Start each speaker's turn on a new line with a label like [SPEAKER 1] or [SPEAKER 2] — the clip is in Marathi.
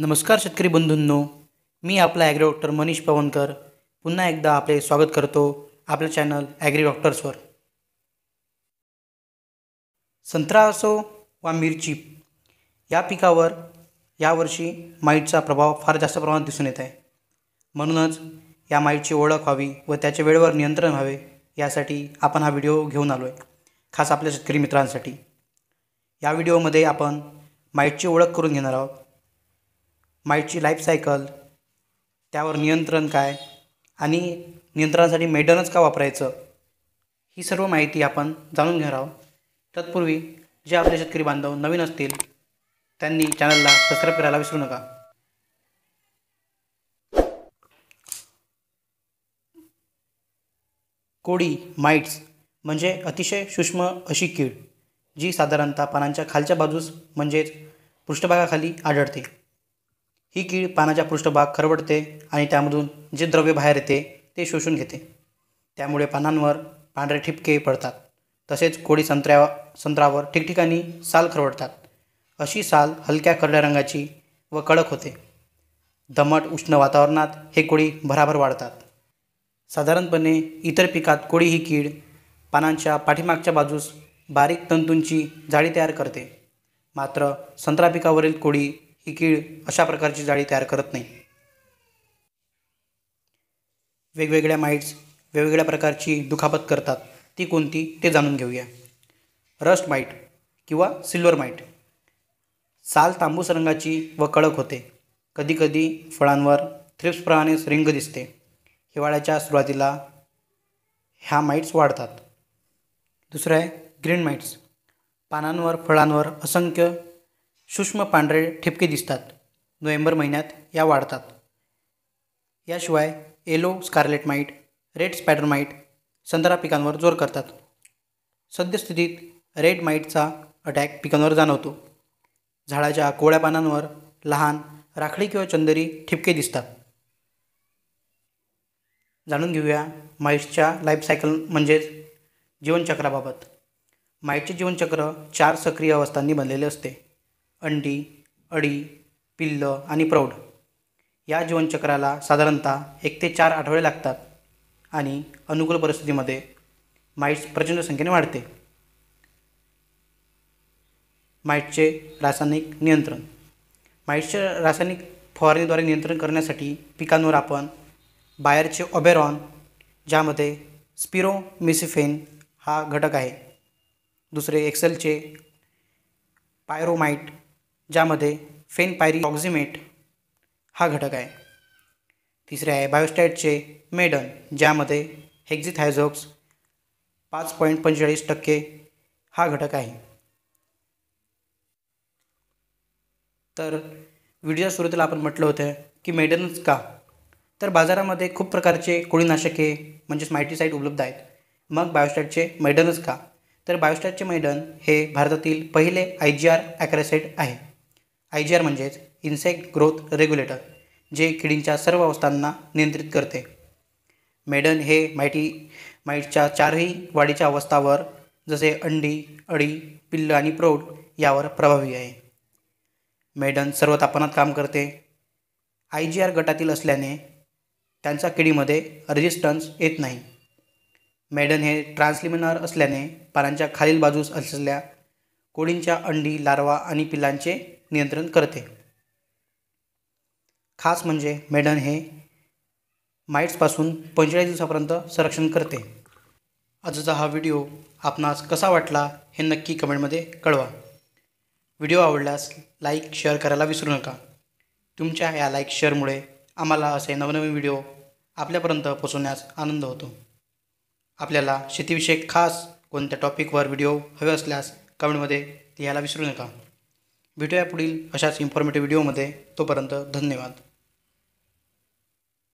[SPEAKER 1] नमस्कार शेतकरी बंधूंनो मी आपला ॲग्री डॉक्टर मनीष पवनकर पुन्हा एकदा आपले स्वागत करतो आपल्या चॅनल ॲग्री डॉक्टर्सवर संत्रा असो वा मिरची या पिकावर यावर्षी माईटचा प्रभाव फार जास्त प्रमाणात दिसून येत आहे म्हणूनच या माईटची ओळख व्हावी व त्याचे वेळेवर नियंत्रण व्हावे यासाठी आपण हा व्हिडिओ घेऊन आलो आहे खास आपल्या शेतकरी मित्रांसाठी या व्हिडिओमध्ये आपण माईटची ओळख करून घेणार आहोत माईटची लाईफ सायकल त्यावर नियंत्रण काय आणि नियंत्रणासाठी मेडनच का वापरायचं ही सर्व माहिती आपण जाणून घेणार आहोत तत्पूर्वी जे आपले शेतकरी बांधव नवीन असतील त्यांनी चॅनलला सबस्क्राईब करायला विसरू नका कोडी माइट्स म्हणजे अतिशय सूक्ष्म अशी कीड जी साधारणतः पानांच्या खालच्या बाजूस म्हणजेच पृष्ठभागाखाली आढळते ही कीड पानाचा पृष्ठभाग खरवडते आणि त्यामधून जे द्रव्य बाहेर येते ते शोषून घेते त्यामुळे पानांवर पांढरे ठिपके पडतात तसेच कोळी संत्र्या संत्रावर ठिकठिकाणी साल खरवडतात अशी साल हलक्या करड्या रंगाची व कडक होते दमट उष्ण वातावरणात हे कोळी भराभर वाढतात साधारणपणे इतर पिकात कोळी ही कीड पानांच्या पाठीमागच्या बाजूस बारीक तंतूंची जाळी तयार करते मात्र संत्रा पिकावरील कोळी ही कीड अशा प्रकारची जाळी तयार करत नाही वेगवेगळ्या माईट्स वेगवेगळ्या प्रकारची दुखापत करतात ती कोणती ते जाणून घेऊया रस्ट माईट किंवा सिल्वर माईट साल तांबूस रंगाची व कडक होते कधीकधी फळांवर थ्रिप्सप्रमाणेच रिंग दिसते हिवाळ्याच्या सुरुवातीला ह्या माईट्स वाढतात दुसरं आहे ग्रीन माईट्स पानांवर फळांवर असंख्य सूक्ष्म पांढरे ठिपके दिसतात नोव्हेंबर महिन्यात या वाढतात याशिवाय yellow scarlet mite red spider mite संत्रा पिकांवर जोर करतात सद्यस्थितीत रेड माईटचा अटॅक पिकांवर जाणवतो झाडाच्या कोवळ्या पानांवर लहान राखडी किंवा चंदरी ठिपके दिसतात जाणून घेऊया माईटच्या लाईफसायकल म्हणजेच जीवनचक्राबाबत माईटचे जीवनचक्र चार सक्रिय अवस्थांनी बनलेले असते अंडी अळी पिल्ल आणि प्रौढ या जीवनचक्राला साधारणतः एक ते चार आठवडे लागतात आणि अनुकूल परिस्थितीमध्ये माईट्स प्रचंड संख्येने वाढते माईटचे रासायनिक नियंत्रण माईटचे रासायनिक फवारणीद्वारे नियंत्रण करण्यासाठी पिकांवर आपण बाहेरचे ओबेरॉन ज्यामध्ये स्पिरोमिसिफेन हा घटक आहे दुसरे एक्सेलचे पायरोमाइट ज्यामध्ये फेनपायरी ऑक्झिमेट हा घटक आहे तिसरे आहे बायोस्टॅटचे मेडन ज्यामध्ये हेक्झिथायझोक्स पाच पॉईंट पंचेचाळीस टक्के हा घटक आहे तर व्हिडिओच्या सुरुवातीला आपण म्हटलं होतं की मेडनच का तर बाजारामध्ये खूप प्रकारचे कोळीनाशके म्हणजेच मायटीसाईट उपलब्ध आहेत मग बायोस्टॅटचे मेडनच का तर बायोस्टॅटचे मेडन हे भारतातील पहिले आय जी आर ॲक्रॅसेट आहे आय जी आर म्हणजेच इन्सेक्ट ग्रोथ रेग्युलेटर जे किडींच्या सर्व अवस्थांना नियंत्रित करते मेडन हे मायटी माईटच्या चारही वाढीच्या अवस्थावर जसे अंडी अळी पिल्ल आणि प्रौढ यावर प्रभावी आहे मेडन सर्व तापमानात काम करते आय जी आर गटातील असल्याने त्यांचा किडीमध्ये रेजिस्टन्स येत नाही मेडन हे ट्रान्सलिमिनर असल्याने पानांच्या खालील बाजूस असलेल्या कोळींच्या अंडी लार्वा आणि पिलांचे नियंत्रण करते खास म्हणजे मेडन हे माईट्सपासून पंचेचाळीस दिवसापर्यंत संरक्षण करते आजचा हा व्हिडिओ आपणास कसा वाटला हे नक्की कमेंटमध्ये कळवा व्हिडिओ आवडल्यास लाईक शेअर करायला विसरू नका तुमच्या या लाईक शेअरमुळे आम्हाला असे नवनवीन व्हिडिओ आपल्यापर्यंत पोचवण्यास आनंद होतो आपल्याला शेतीविषयक खास कोणत्या टॉपिकवर व्हिडिओ हवे असल्यास कमेंटमध्ये लिहायला विसरू नका भेटूया पुढील अशाच इन्फॉर्मेटिव्ह व्हिडिओमध्ये तोपर्यंत धन्यवाद